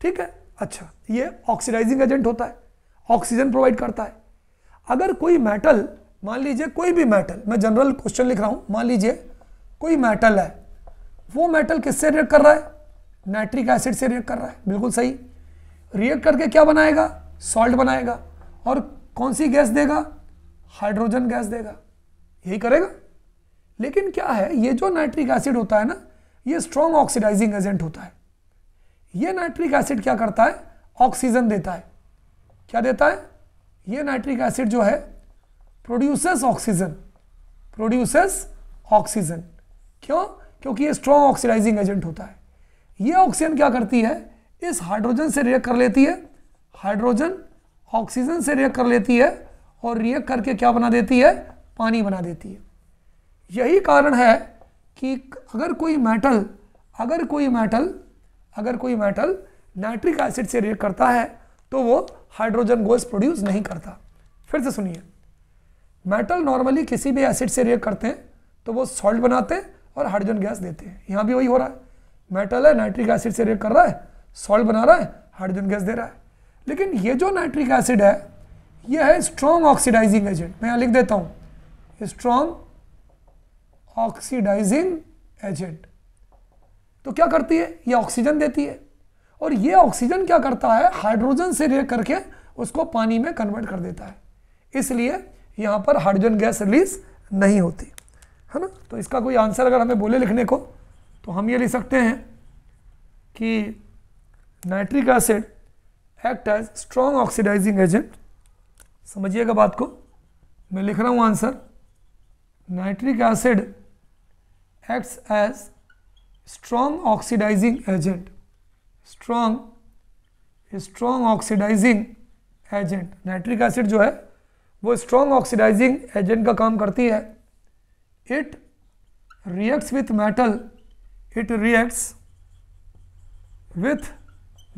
ठीक है अच्छा ये ऑक्सीडाइजिंग एजेंट होता है ऑक्सीजन प्रोवाइड करता है अगर कोई मेटल मान लीजिए कोई भी मेटल मैं जनरल क्वेश्चन लिख रहा हूँ मान लीजिए कोई मेटल है वो मेटल किससे रिएक्ट कर रहा है नाइट्रिक एसिड से रिएक्ट कर रहा है बिल्कुल सही रिएक्ट करके क्या बनाएगा सॉल्ट बनाएगा और कौन सी गैस देगा हाइड्रोजन गैस देगा यही करेगा लेकिन क्या है ये जो नाइट्रिक एसिड होता है ना ये स्ट्रॉन्ग ऑक्सीडाइजिंग एजेंट होता है ये नाइट्रिक एसिड क्या करता है ऑक्सीजन देता है क्या देता है ये नाइट्रिक एसिड जो है प्रोड्यूसेस ऑक्सीजन प्रोड्यूसेस ऑक्सीजन क्यों क्योंकि ये स्ट्रॉन्ग ऑक्सीडाइजिंग एजेंट होता है ये ऑक्सीजन क्या करती है इस हाइड्रोजन से रिएक्ट कर लेती है हाइड्रोजन ऑक्सीजन से रिएक्ट कर लेती है और रिएक्ट करके क्या बना देती है पानी बना देती है यही कारण है कि अगर कोई मेटल अगर कोई मेटल अगर कोई मेटल नाइट्रिक एसिड से रिएक्ट करता है तो वो हाइड्रोजन गोस प्रोड्यूस नहीं करता फिर से सुनिए मेटल नॉर्मली किसी भी एसिड से रिएक्ट करते हैं तो वो सॉल्ट बनाते हैं और हाइड्रोजन गैस देते हैं यहाँ भी वही हो रहा है मेटल है नाइट्रिक एसिड से रिएक्ट कर रहा है सॉल्ट बना रहा है हाइड्रोजन गैस दे रहा है लेकिन ये जो नाइट्रिक एसिड है ये है स्ट्रॉन्ग ऑक्सीडाइजिंग एजेंट मैं यहाँ लिख देता हूँ स्ट्रॉन्ग ऑक्सीडाइजिंग एजेंट तो क्या करती है ये ऑक्सीजन देती है और ये ऑक्सीजन क्या करता है हाइड्रोजन से रिएक्ट करके उसको पानी में कन्वर्ट कर देता है इसलिए यहाँ पर हाइड्रोजन गैस रिलीज नहीं होती है ना तो इसका कोई आंसर अगर हमें बोले लिखने को तो हम ये लिख सकते हैं कि nitric acid act as strong oxidising agent समझिएगा बात को मैं लिख रहा हूँ answer nitric acid acts as strong oxidising agent strong strong oxidising agent nitric acid जो है वो स्ट्रॉन्ग ऑक्सीडाइजिंग एजेंट का काम करती है it reacts with metal it reacts with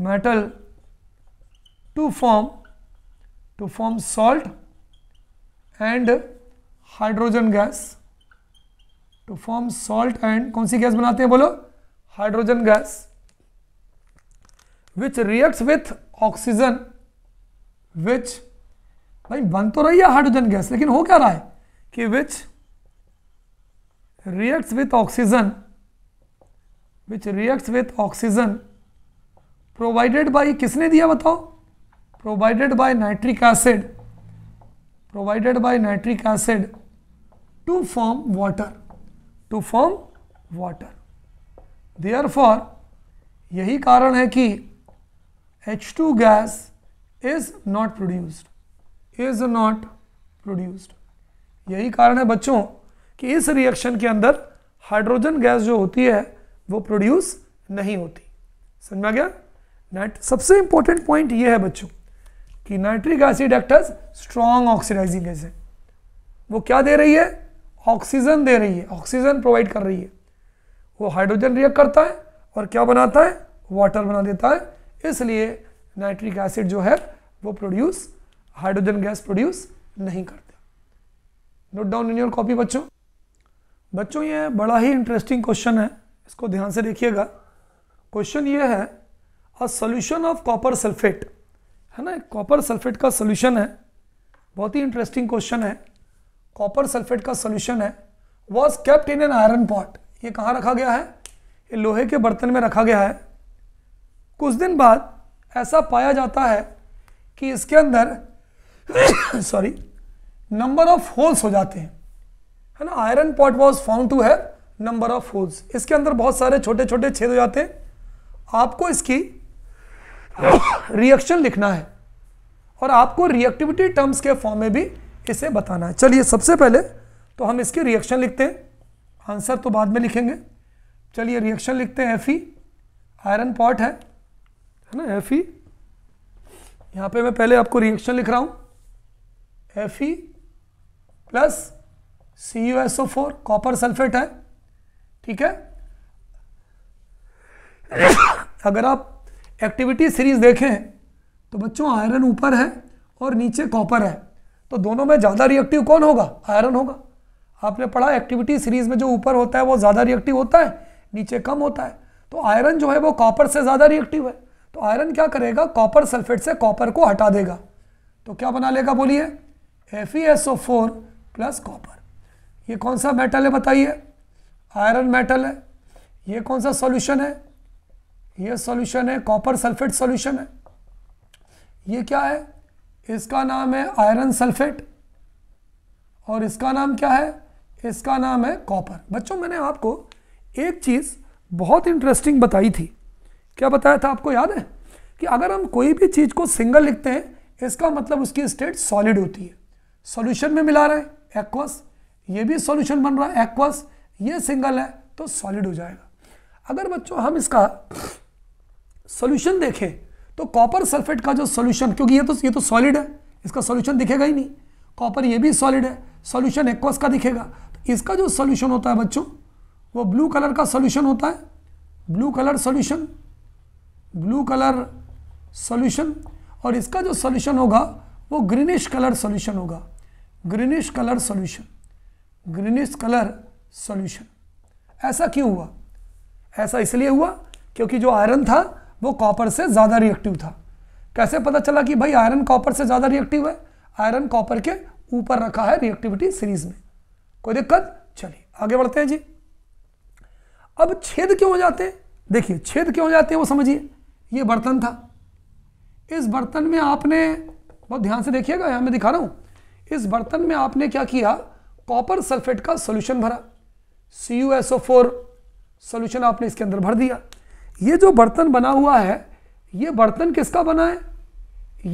metal to form to form salt and hydrogen gas to form salt and कौन सी gas बनाते हैं बोलो hydrogen gas which reacts with oxygen which भाई बन तो रही है हाइड्रोजन गैस लेकिन हो क्या रहा है कि which reacts with oxygen which reacts with oxygen provided by किसने दिया बताओ provided by nitric acid provided by nitric acid to form water to form water therefore यही कारण है कि H2 gas is not produced is not produced यही कारण है बच्चों कि इस रिएक्शन के अंदर हाइड्रोजन गैस जो होती है वो प्रोड्यूस नहीं होती समझ में आ गया नाइट सबसे इंपॉर्टेंट पॉइंट ये है बच्चों कि nitric acid acts as strong oxidising agent वो क्या दे रही है ऑक्सीजन दे रही है ऑक्सीजन प्रोवाइड कर रही है वो हाइड्रोजन रिएक्ट करता है और क्या बनाता है वाटर बना देता है इसलिए नाइट्रिक एसिड जो है वो प्रोड्यूस हाइड्रोजन गैस प्रोड्यूस नहीं करता note down in your copy बच्चों बच्चों ये बड़ा ही इंटरेस्टिंग क्वेश्चन है इसको ध्यान से देखिएगा क्वेश्चन ये है a solution of copper sulphate है ना कॉपर सल्फेट का सोल्यूशन है बहुत ही इंटरेस्टिंग क्वेश्चन है कॉपर सल्फेट का सोल्यूशन है was kept in an iron pot ये कहाँ रखा गया है ये लोहे के बर्तन में रखा गया है कुछ दिन बाद ऐसा पाया जाता है कि इसके अंदर सॉरी नंबर ऑफ होल्स हो जाते हैं है ना iron pot was found to have number of holes इसके अंदर बहुत सारे छोटे छोटे छेद हो जाते हैं आपको इसकी रिएक्शन लिखना है और आपको रिएक्टिविटी टर्म्स के फॉर्म में भी इसे बताना है चलिए सबसे पहले तो हम इसके रिएक्शन लिखते हैं आंसर तो बाद में लिखेंगे चलिए रिएक्शन लिखते हैं एफ आयरन पॉट है है ना एफ यहाँ पे मैं पहले आपको रिएक्शन लिख रहा हूँ F plus C U S O four copper sulphate है ठीक है अगर आप एक्टिविटी सीरीज देखें तो बच्चों आयरन ऊपर है और नीचे कॉपर है तो दोनों में ज़्यादा रिएक्टिव कौन होगा आयरन होगा आपने पढ़ा एक्टिविटी सीरीज में जो ऊपर होता है वो ज़्यादा रिएक्टिव होता है नीचे कम होता है तो आयरन जो है वो कॉपर से ज़्यादा रिएक्टिव है तो आयरन क्या करेगा कॉपर सल्फेट से कॉपर को हटा देगा तो क्या बना लेगा बोलिए F E S O four plus copper ये कौन सा मेटल है बताइए आयरन मेटल है ये कौन सा सॉल्यूशन है ये सॉल्यूशन है कॉपर सल्फेट सॉल्यूशन है ये क्या है इसका नाम है आयरन सल्फेट और इसका नाम क्या है इसका नाम है कॉपर बच्चों मैंने आपको एक चीज़ बहुत इंटरेस्टिंग बताई थी क्या बताया था आपको याद है कि अगर हम कोई भी चीज़ को सिंगल लिखते हैं इसका मतलब उसकी स्टेट सॉलिड होती है सॉल्यूशन में मिला रहे हैं एक्वस ये भी सॉल्यूशन बन रहा है एक्वस ये सिंगल है तो सॉलिड हो जाएगा अगर बच्चों हम इसका सॉल्यूशन देखें तो कॉपर सल्फेट का जो सॉल्यूशन क्योंकि ये तो ये तो सॉलिड है इसका सॉल्यूशन दिखेगा ही नहीं कॉपर ये भी सॉलिड है सॉल्यूशन एक्वस का दिखेगा तो इसका जो सॉल्यूशन होता है बच्चों वो ब्लू कलर का सॉल्यूशन होता है blue colour solution blue colour solution और इसका जो सॉल्यूशन होगा वो ग्रीनिश कलर सॉल्यूशन होगा greenish colour solution greenish colour solution ऐसा क्यों हुआ ऐसा इसलिए हुआ क्योंकि जो आयरन था वो कॉपर से ज़्यादा रिएक्टिव था कैसे पता चला कि भाई आयरन कॉपर से ज़्यादा रिएक्टिव है आयरन कॉपर के ऊपर रखा है रिएक्टिविटी सीरीज में कोई दिक्कत चलिए आगे बढ़ते हैं जी अब छेद क्यों हो जाते हैं देखिए छेद क्यों हो जाते हैं वो समझिए ये बर्तन था इस बर्तन में आपने बहुत ध्यान से देखिएगा यहाँ मैं दिखा रहा हूँ इस बर्तन में आपने क्या किया कॉपर सल्फेट का सोल्यूशन भरा C U S O four solution आपने इसके अंदर भर दिया ये जो बर्तन बना हुआ है ये बर्तन किसका बना है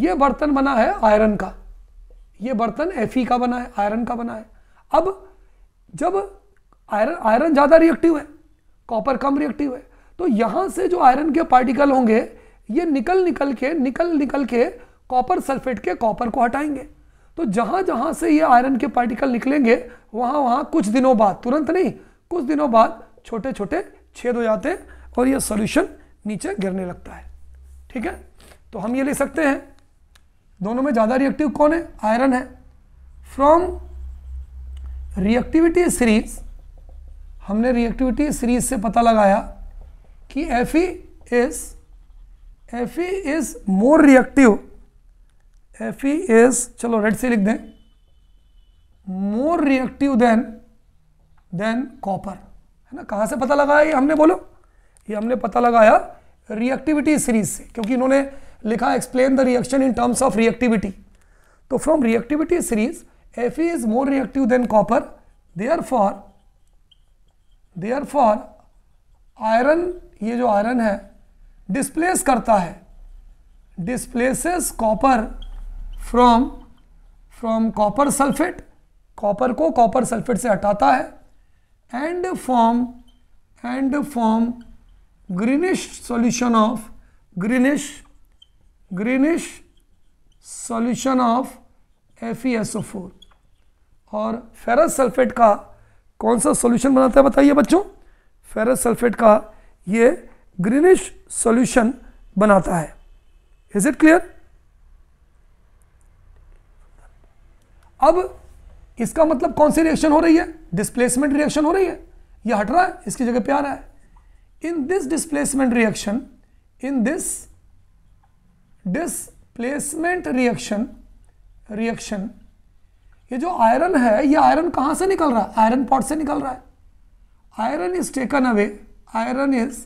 ये बर्तन बना है आयरन का ये बर्तन एफ का बना है आयरन का बना है अब जब आयरन आयरन ज़्यादा रिएक्टिव है कॉपर कम रिएक्टिव है तो यहाँ से जो आयरन के पार्टिकल होंगे ये निकल निकल के निकल निकल के कॉपर सल्फेट के कॉपर को हटाएंगे तो जहां जहां से ये आयरन के पार्टिकल निकलेंगे वहां वहां कुछ दिनों बाद तुरंत नहीं कुछ दिनों बाद छोटे छोटे छेद हो जाते हैं और ये सोल्यूशन नीचे गिरने लगता है ठीक है तो हम ये ले सकते हैं दोनों में ज़्यादा रिएक्टिव कौन है आयरन है फ्रॉम रिएक्टिविटी सीरीज हमने रिएक्टिविटी सीरीज से पता लगाया कि F E is F E is more reactive F E S चलो रेड से लिख दें more reactive than than copper है ना कहाँ से पता लगाया ये हमने बोलो ये हमने पता लगाया रिएक्टिविटी सीरीज से क्योंकि इन्होंने लिखा explain the reaction in terms of reactivity तो from reactivity series F E is more reactive than copper therefore therefore iron ये जो आयरन है डिस्प्लेस करता है displaces copper from from copper sulphate copper को copper sulphate से हटाता है and form and form greenish solution of greenish greenish solution of four और फेरस सल्फेट का कौन सा सॉल्यूशन बनाता है बताइए बच्चों फेरस सल्फेट का ये ग्रीनिश सॉल्यूशन बनाता है इज इट क्लियर अब इसका मतलब कौन सी रिएक्शन हो रही है डिस्प्लेसमेंट रिएक्शन हो रही है यह हट रहा है इसकी जगह पे आ रहा है in this displacement reaction in this displacement reaction reaction ये जो आयरन है ये आयरन कहाँ से निकल रहा है आयरन पॉट से निकल रहा है iron is taken away iron is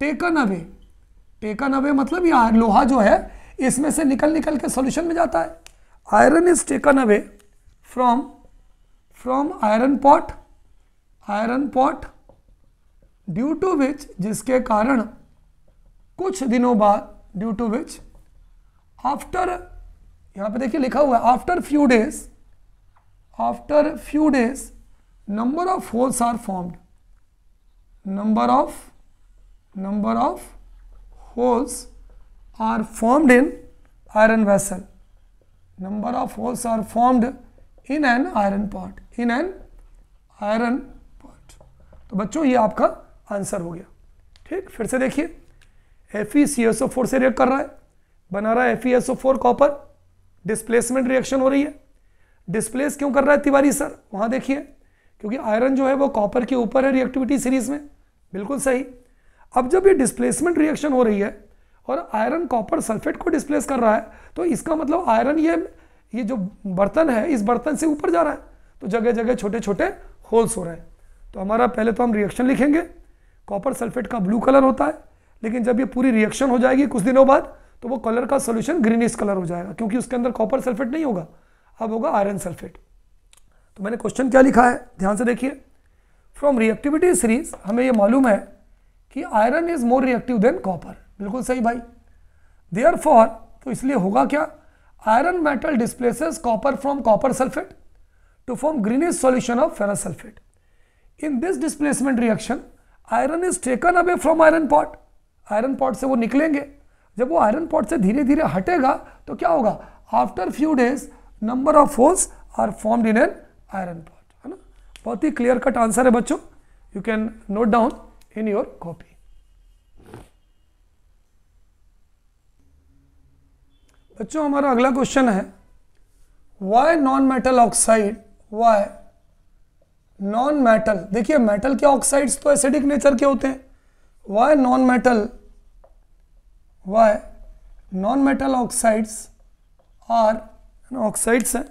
taken away taken away मतलब ये लोहा जो है इसमें से निकल निकल के सोल्यूशन में जाता है iron is taken away from from iron pot iron pot due to which जिसके कारण कुछ दिनों बाद ड्यू टू विच आफ्टर यहाँ पे देखिए लिखा हुआ है after few days after few days number of holes are formed number of number of holes are formed in iron vessel number of holes are formed in an iron pot in an iron pot तो बच्चों ये आपका answer हो गया ठीक फिर से देखिए F E C S O four से रिएक्ट कर रहा है बना रहा है F E S O four copper displacement reaction हो रही है डिस्प्लेस क्यों कर रहा है तिवारी सर वहाँ देखिए क्योंकि आयरन जो है वो कॉपर के ऊपर है रिएक्टिविटी सीरीज में बिल्कुल सही अब जब ये डिस्प्लेसमेंट रिएक्शन हो रही है और आयरन कॉपर सल्फेट को डिस्प्लेस कर रहा है तो इसका मतलब आयरन ये ये जो बर्तन है इस बर्तन से ऊपर जा रहा है तो जगह जगह छोटे छोटे होल्स हो रहे हैं तो हमारा पहले तो हम रिएक्शन लिखेंगे कॉपर सल्फेट का ब्लू कलर होता है लेकिन जब ये पूरी रिएक्शन हो जाएगी कुछ दिनों बाद तो वो कलर का सोल्यूशन ग्रीनिश कलर हो जाएगा क्योंकि उसके अंदर कॉपर सल्फेट नहीं होगा अब होगा आयरन सल्फेट तो मैंने क्वेश्चन क्या लिखा है ध्यान से देखिए फ्रॉम रिएक्टिविटी सीरीज हमें ये मालूम है कि iron is more reactive than copper बिल्कुल सही भाई देयर फॉर तो इसलिए होगा क्या iron metal displaces copper from copper sulphate to form greenish solution of ferrous sulphate in this displacement reaction iron is taken away from iron pot iron pot से वो निकलेंगे जब वो आयरन पॉट से धीरे धीरे हटेगा तो क्या होगा after few days number of holes are formed in an iron pot है ना बहुत ही क्लियर कट आंसर है बच्चों you can note down in your copy बच्चों हमारा अगला क्वेश्चन है why non metal oxide why non metal देखिए मेटल के ऑक्साइड्स तो एसिडिक नेचर के होते हैं why non metal why non metal oxides are oxides हैं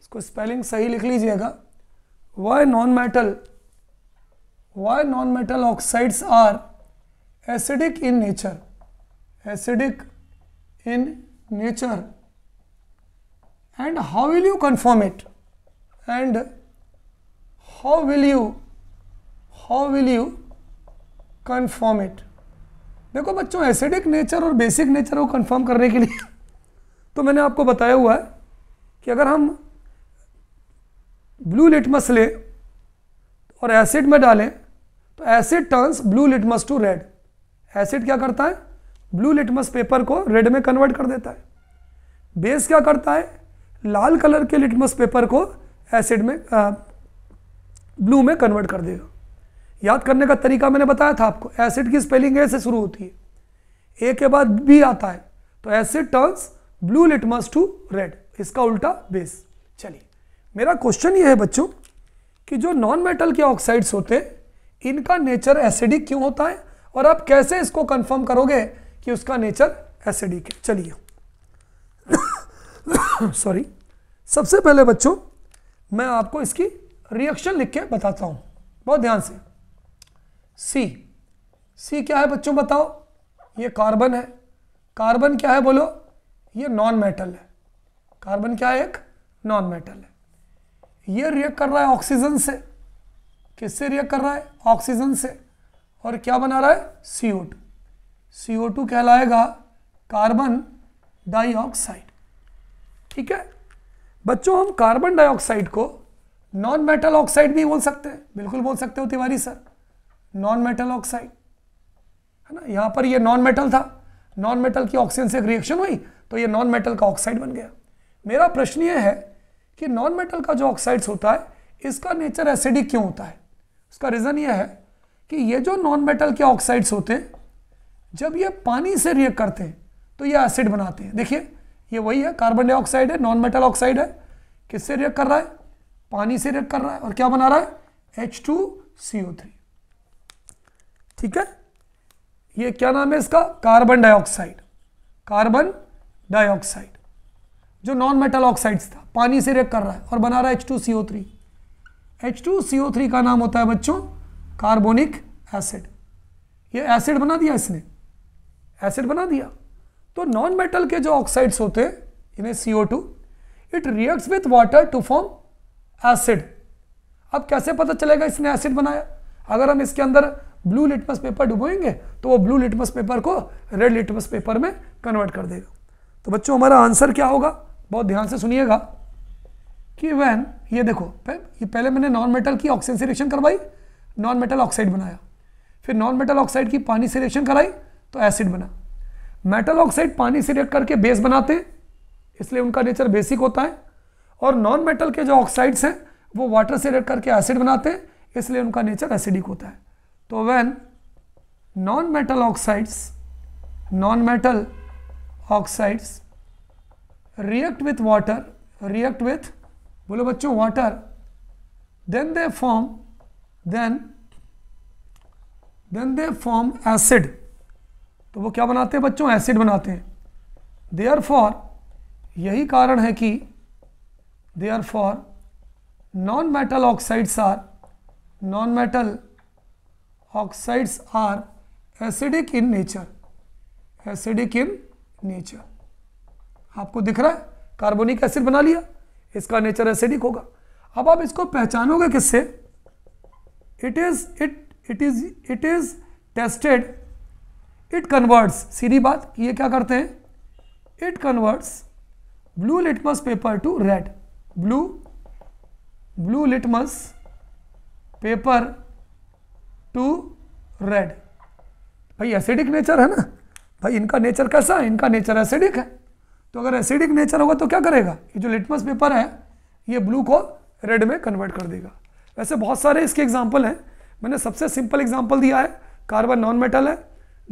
इसको स्पेलिंग सही लिख लीजिएगा Y non metal why non metal oxides are acidic in nature acidic in nature and how will you confirm it and how will you how will you confirm it देखो बच्चों acidic nature और basic nature को confirm करने के लिए तो मैंने आपको बताया हुआ है कि अगर हम ब्लू लिटमस लें और एसिड में डालें तो acid turns blue litmus to red acid क्या करता है ब्लू लिटमस पेपर को रेड में कन्वर्ट कर देता है बेस क्या करता है लाल कलर के लिटमस पेपर को एसिड में आ, ब्लू में कन्वर्ट कर देगा याद करने का तरीका मैंने बताया था आपको एसिड की स्पेलिंग ए से शुरू होती है ए के बाद बी आता है तो acid turns blue litmus to red इसका उल्टा बेस चलिए मेरा क्वेश्चन ये है बच्चों कि जो नॉन मेटल के ऑक्साइड्स होते हैं इनका नेचर एसिडिक क्यों होता है और आप कैसे इसको कंफर्म करोगे कि उसका नेचर एसिडिक है चलिए सॉरी सबसे पहले बच्चों मैं आपको इसकी रिएक्शन लिख के बताता हूँ बहुत ध्यान से सी सी क्या है बच्चों बताओ ये कार्बन है कार्बन क्या है बोलो ये नॉन मेटल है कार्बन क्या है एक नॉन मेटल है ये रिएक्ट कर रहा है ऑक्सीजन से किससे रिएक्ट कर रहा है ऑक्सीजन से और क्या बना रहा है सी ओ टू CO2 कहलाएगा कार्बन डाइऑक्साइड ठीक है बच्चों हम कार्बन डाइऑक्साइड को नॉन मेटल ऑक्साइड भी बोल सकते हैं बिल्कुल बोल सकते हो Tiwari sir non metal oxide है ना यहाँ पर ये नॉन मेटल था नॉन मेटल की ऑक्सीजन से रिएक्शन हुई तो ये नॉन मेटल का ऑक्साइड बन गया मेरा प्रश्न ये है कि नॉन मेटल का जो ऑक्साइड्स होता है इसका नेचर एसिडिक क्यों होता है उसका रीज़न ये है कि ये जो नॉन मेटल के ऑक्साइड्स होते हैं जब ये पानी से रिएक्ट करते हैं तो ये एसिड बनाते हैं देखिए ये वही है कार्बन डाइऑक्साइड है नॉन मेटल ऑक्साइड है किससे रिएक्ट कर रहा है पानी से रिएक्ट कर रहा है और क्या बना रहा है H two C O three ठीक है ये क्या नाम है इसका कार्बन डाइऑक्साइड कार्बन डाइऑक्साइड जो नॉन मेटल ऑक्साइड्स था पानी से रिएक्ट कर रहा है और बना रहा है H two C O three H two C O three का नाम होता है बच्चों कार्बोनिक एसिड ये एसिड बना दिया इसने एसिड बना दिया तो नॉन मेटल के जो ऑक्साइड्स होते हैं इन्हें C O two it reacts with water to form acid अब कैसे पता चलेगा इसने एसिड बनाया अगर हम इसके अंदर ब्लू लिटमस पेपर डुबोएंगे तो वो ब्लू लिटमस पेपर को रेड लिटमस पेपर में कन्वर्ट कर देगा तो बच्चों हमारा आंसर क्या होगा बहुत ध्यान से सुनिएगा कि वैन ये देखो ये पहले मैंने नॉन मेटल की ऑक्सीजन से रिएक्शन करवाई नॉन मेटल ऑक्साइड बनाया फिर नॉन मेटल ऑक्साइड की पानी से रिएक्शन कराई तो एसिड बना मेटल ऑक्साइड पानी से रिएक्ट करके बेस बनाते हैं इसलिए उनका नेचर बेसिक होता है और नॉन मेटल के जो ऑक्साइड्स हैं वो वाटर से रिएक्ट करके एसिड बनाते हैं इसलिए उनका नेचर एसिडिक होता है तो when non metal oxides non metal oxides react with water react with बोलो बच्चों water then they form then then they form acid तो वो क्या बनाते हैं बच्चों एसिड बनाते हैं देयर फॉर यही कारण है कि therefore non metal oxides are non metal oxides are acidic in nature acidic in nature आपको दिख रहा है कार्बोनिक एसिड बना लिया इसका नेचर एसिडिक होगा अब आप इसको पहचानोगे किससे it is it it is it is tested it converts सीधी बात ये क्या करते हैं it converts blue litmus paper to red blue blue litmus paper to red भाई एसिडिक नेचर है ना भाई इनका नेचर कैसा है इनका नेचर एसिडिक है तो अगर एसिडिक नेचर होगा तो क्या करेगा ये जो लिटमस पेपर है ये ब्लू को रेड में कन्वर्ट कर देगा वैसे बहुत सारे इसके एग्जाम्पल हैं मैंने सबसे सिंपल एग्जाम्पल दिया है कार्बन नॉन मेटल है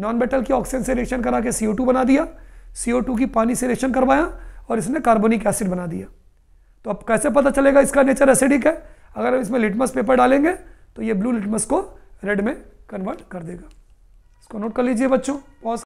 नॉन मेटल की ऑक्सीजन से रिएक्शन करा के सी बना दिया सी की पानी से रिएक्शन करवाया और इसने कार्बोनिक एसिड बना दिया तो अब कैसे पता चलेगा इसका नेचर एसिडिक है अगर हम इसमें लिटमस पेपर डालेंगे तो ये ब्लू लिटमस को रेड में कन्वर्ट कर देगा इसको नोट कर लीजिए बच्चों पॉज